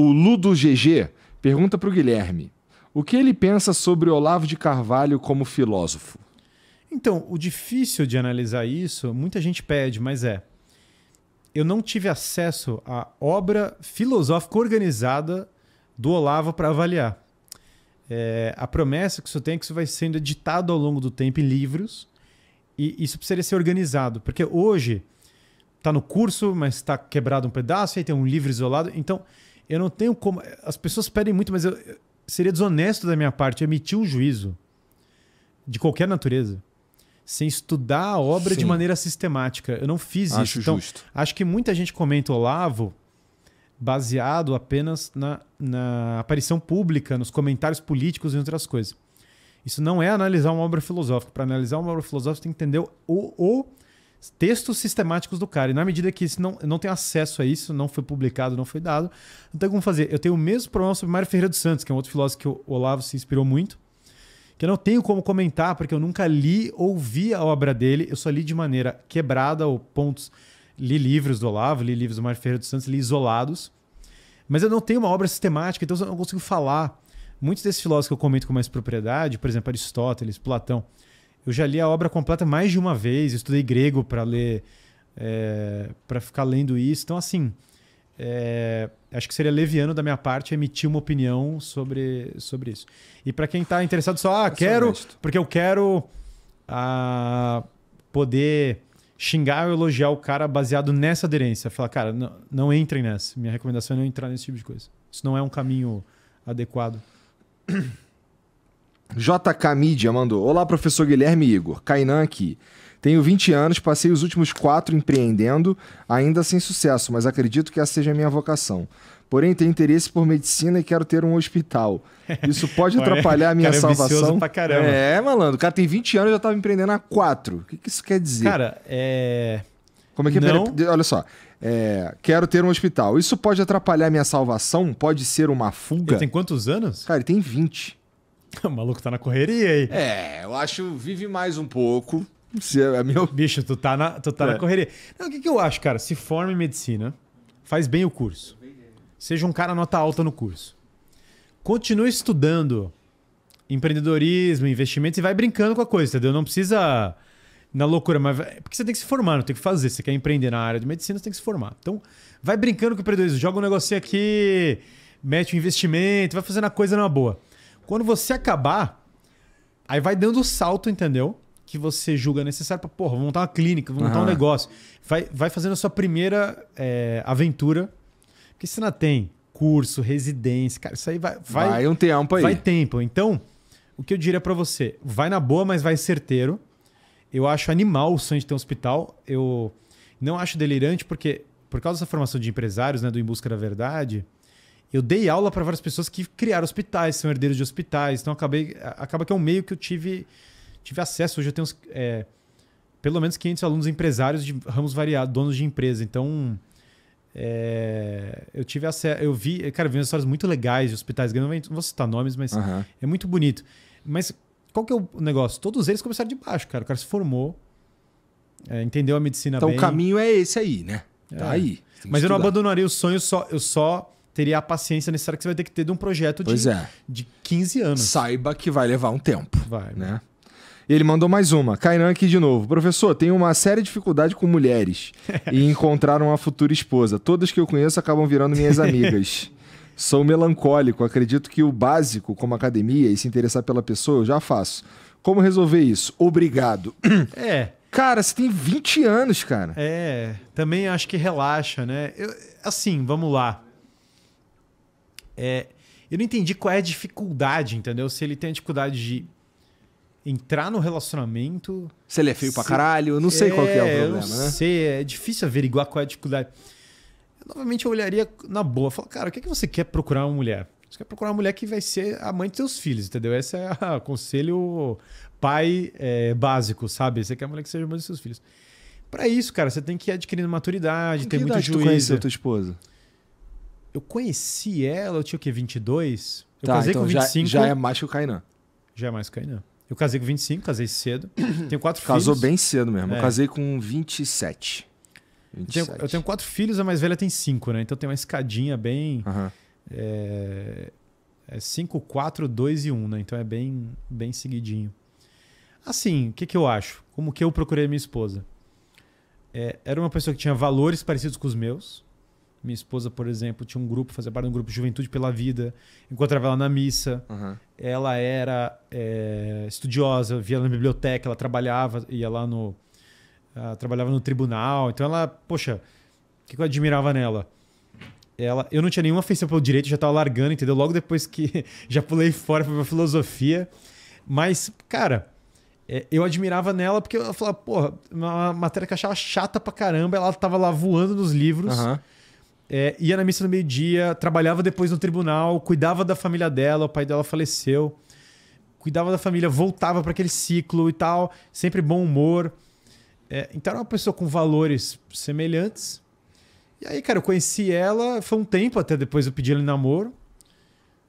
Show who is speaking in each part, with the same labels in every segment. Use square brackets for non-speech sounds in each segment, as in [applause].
Speaker 1: O Ludo GG pergunta para o Guilherme: o que ele pensa sobre Olavo de Carvalho como filósofo?
Speaker 2: Então, o difícil de analisar isso, muita gente pede, mas é. Eu não tive acesso à obra filosófica organizada do Olavo para avaliar. É, a promessa que isso tem é que isso vai sendo editado ao longo do tempo em livros e isso precisaria ser organizado, porque hoje está no curso, mas está quebrado um pedaço, e aí tem um livro isolado. Então, eu não tenho como. As pessoas pedem muito, mas eu, seria desonesto da minha parte emitir um juízo de qualquer natureza sem estudar a obra Sim. de maneira sistemática. Eu não fiz acho isso. Então, justo. acho que muita gente comenta Olavo baseado apenas na, na aparição pública, nos comentários políticos e outras coisas. Isso não é analisar uma obra filosófica. Para analisar uma obra filosófica, você tem que entender o, o textos sistemáticos do cara. E na medida que isso não, não tem acesso a isso, não foi publicado, não foi dado, não tem como fazer. Eu tenho o mesmo problema sobre Mário Ferreira dos Santos, que é um outro filósofo que o Olavo se inspirou muito, que eu não tenho como comentar, porque eu nunca li ou vi a obra dele, eu só li de maneira quebrada ou pontos. Li livros do Olavo, li livros do Mário Ferreira dos Santos, li isolados. Mas eu não tenho uma obra sistemática, então eu não consigo falar. Muitos desses filósofos que eu comento com mais propriedade, por exemplo, Aristóteles, Platão, eu já li a obra completa mais de uma vez, estudei grego para ler, é, para ficar lendo isso. Então, assim, é, acho que seria leviano da minha parte emitir uma opinião sobre, sobre isso. E para quem está interessado só, ah, quero, porque eu quero ah, poder xingar ou elogiar o cara baseado nessa aderência. Falar, cara, não, não entrem nessa. Minha recomendação é não entrar nesse tipo de coisa. Isso não é um caminho adequado. [coughs]
Speaker 1: JK Mídia mandou. Olá, professor Guilherme Igor. Kainan aqui. Tenho 20 anos, passei os últimos quatro empreendendo, ainda sem sucesso, mas acredito que essa seja a minha vocação. Porém, tenho interesse por medicina e quero ter um hospital. [laughs] Isso pode atrapalhar a minha cara, é salvação. É pra caramba. É, malandro. O cara tem 20 anos e já estava empreendendo há quatro. O que, que isso quer dizer? Cara,
Speaker 2: é.
Speaker 1: Como é que é Não. é? Olha só. É, quero ter um hospital. Isso pode atrapalhar minha salvação?
Speaker 2: Pode ser uma fuga? Ele tem quantos anos? Cara, ele tem 20. [laughs] O maluco tá na correria aí. É, eu acho, vive mais um pouco. Se é meu... Bicho, tu tá na, tu tá é. na correria. Não, o que, que eu acho, cara? Se forma em medicina, faz bem o curso. Seja um cara nota alta no curso. Continue estudando empreendedorismo, investimentos e vai brincando com a coisa, entendeu? Não precisa na loucura, mas porque você tem que se formar, não tem que fazer. Você quer empreender na área de medicina, você tem que se formar. Então, vai brincando com o empreendedorismo, joga um negocinho aqui, mete um investimento, vai fazendo a coisa numa boa. Quando você acabar, aí vai dando o salto, entendeu? Que você julga necessário para, porra, vou montar uma clínica, vou montar uhum. um negócio. Vai, vai fazendo a sua primeira é, aventura. Porque você não tem curso, residência, cara, isso aí vai. Vai, vai um tempo aí. Vai tempo. Então, o que eu diria para você? Vai na boa, mas vai certeiro. Eu acho animal o sonho de ter um hospital. Eu não acho delirante, porque por causa dessa formação de empresários, né, do Em Busca da Verdade, eu dei aula para várias pessoas que criaram hospitais, são herdeiros de hospitais. Então acabei, acaba que é um meio que eu tive, tive acesso. Hoje eu tenho uns, é, pelo menos 500 alunos empresários de ramos variados, donos de empresa. Então é, eu tive acesso, eu vi, cara, eu vi umas histórias muito legais de hospitais. Não vou citar nomes, mas uhum. é muito bonito. Mas qual que é o negócio? Todos eles começaram de baixo, cara. O cara se formou, é, entendeu a medicina então, bem. Então o caminho é esse aí, né? Tá é. aí. Mas estudar. eu não abandonaria o sonho só, eu só teria a paciência necessária que você vai ter que ter de um projeto de, é. de 15 anos. Saiba que vai levar um tempo.
Speaker 1: Vai. Né? E ele mandou mais uma. Kainan aqui de novo. Professor, tenho uma séria dificuldade com mulheres [laughs] e encontrar uma futura esposa. Todas que eu conheço acabam virando minhas amigas. [laughs] Sou melancólico, acredito que o básico, como academia e se interessar pela pessoa, eu já faço. Como resolver isso? Obrigado. [clears throat] É. Cara, você tem 20
Speaker 2: anos, cara. É, também acho que relaxa, né? Eu, assim, vamos lá. É, eu não entendi qual é a dificuldade, entendeu? Se ele tem a dificuldade de entrar no relacionamento. Se ele é feio se... pra caralho, eu não sei é, qual que é o problema, é, eu não né? Sei, é difícil averiguar qual é a dificuldade. Eu, novamente eu olharia na boa, falo, cara, o que, é que você quer procurar uma mulher? Você quer procurar uma mulher que vai ser a mãe dos seus filhos, entendeu? Esse é [laughs] o conselho pai é, básico, sabe? Você quer uma mulher que seja mãe dos seus filhos. Para isso, cara, você tem que ir adquirindo maturidade, tem muito juízo. Tu conheceu tua esposa? Eu conheci ela, eu tinha o quê? 22? Eu tá, casei então com 25. Já, já é mais que o Kainan. Já é mais que o Kainan. Eu casei com 25, casei cedo. [coughs] Tenho quatro Casou filhos. Casou bem cedo mesmo. É. Eu casei com 27. 27. Eu, tenho, eu tenho quatro filhos, a mais velha tem cinco, né? Então tem uma escadinha bem. Uhum. É, é 5, 4, 2 e 1, um, né? Então é bem, bem seguidinho. Assim, o que, que eu acho? Como que eu procurei minha esposa? É, era uma pessoa que tinha valores parecidos com os meus, minha esposa, por exemplo, tinha um grupo, fazia parte de um grupo Juventude pela Vida. Encontrava ela na missa. Uhum. Ela era é, estudiosa, via na biblioteca, ela trabalhava, ia lá no. Ah, trabalhava no tribunal. Então ela, poxa, o que eu admirava nela? Ela, eu não tinha nenhuma afeição pelo direito, já estava largando, entendeu? Logo depois que [laughs] já pulei fora para filosofia. Mas, cara, é, eu admirava nela porque ela falava, porra, é uma matéria que eu achava chata pra caramba, ela tava lá voando nos livros. Uhum é, ia na missa no meio-dia, trabalhava depois no tribunal, cuidava da família dela, o pai dela faleceu, cuidava da família, voltava para aquele ciclo e tal, sempre bom humor. É, então era uma pessoa com valores semelhantes. E aí, cara, eu conheci ela, foi um tempo até depois eu pedi ela em namoro.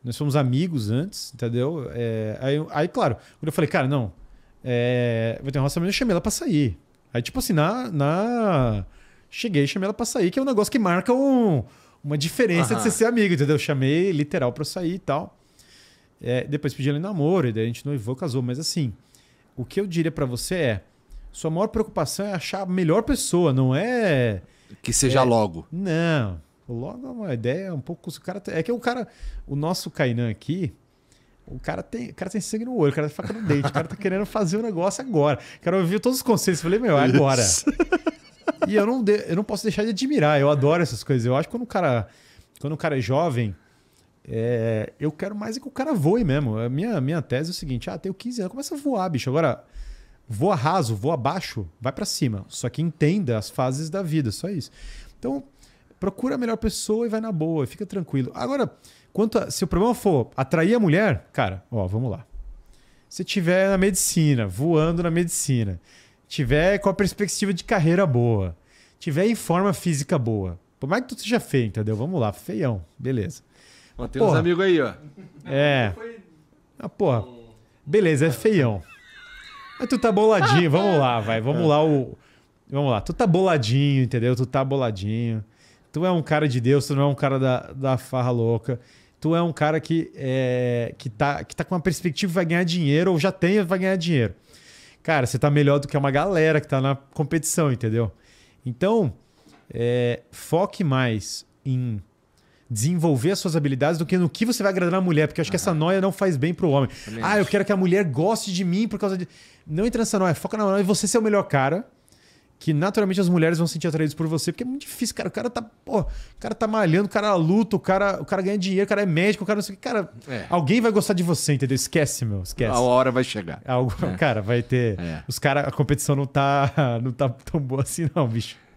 Speaker 2: Nós fomos amigos antes, entendeu? É, aí, aí, claro, quando eu falei, cara, não, é, vai ter um relacionamento, eu chamei ela pra sair. Aí, tipo assim, na, na Cheguei e chamei ela pra sair, que é um negócio que marca um, uma diferença uhum. de você ser amigo, entendeu? Eu chamei literal pra sair e tal. É, depois pedi ela em namoro, e daí a gente noivou, casou. Mas assim, o que eu diria para você é: sua maior preocupação é achar a melhor pessoa, não é. Que
Speaker 1: seja é, logo.
Speaker 2: Não. Logo é uma ideia um pouco. O cara, é que o cara. O nosso Kainan aqui. O cara tem, o cara tem sangue no olho, o cara tá faca no dente, o cara tá querendo fazer o negócio agora. O cara ouviu todos os conselhos. Eu falei, meu, é agora. [laughs] E eu não, de, eu não posso deixar de admirar. Eu adoro essas coisas. Eu acho que quando o cara, quando o cara é jovem, é, eu quero mais é que o cara voe mesmo. A minha, minha tese é o seguinte: ah, tenho 15 anos, começa a voar, bicho. Agora, voa raso, voa abaixo, vai para cima. Só que entenda as fases da vida, só isso. Então, procura a melhor pessoa e vai na boa, fica tranquilo. Agora, quanto a, se o problema for atrair a mulher, cara, ó, vamos lá. Se tiver na medicina, voando na medicina, tiver com a perspectiva de carreira boa, tiver em forma física boa, por mais que tu seja feio, entendeu? Vamos lá, feião, beleza. Ó, tem porra. uns amigos aí, ó. É. Ah, porra. Beleza, é feião. Mas tu tá boladinho, vamos lá, vai. Vamos lá, o. Vamos lá, tu tá boladinho, entendeu? Tu tá boladinho. Tu é um cara de Deus, tu não é um cara da, da farra louca tu é um cara que, é, que, tá, que tá com uma perspectiva vai ganhar dinheiro, ou já tem, vai ganhar dinheiro. Cara, você tá melhor do que uma galera que tá na competição, entendeu? Então, é, foque mais em desenvolver as suas habilidades do que no que você vai agradar a mulher, porque eu acho ah. que essa noia não faz bem pro homem. ah, eu quero que a mulher goste de mim por causa de. Não entra nessa noia, foca na noia e você ser o melhor cara que naturalmente as mulheres vão se sentir atraídas por você, porque é muito difícil, cara. O cara tá, pô, o cara tá malhando, o cara luta, o cara, o cara ganha dinheiro, o cara é médico, o cara não sei o que. Cara, é. alguém vai gostar de você, entendeu? Esquece, meu, esquece. A
Speaker 1: hora vai chegar.
Speaker 2: Algo, é. [laughs] Cara, vai ter. É. Os cara, a competição não tá, [laughs] não tá tão boa assim, não, bicho.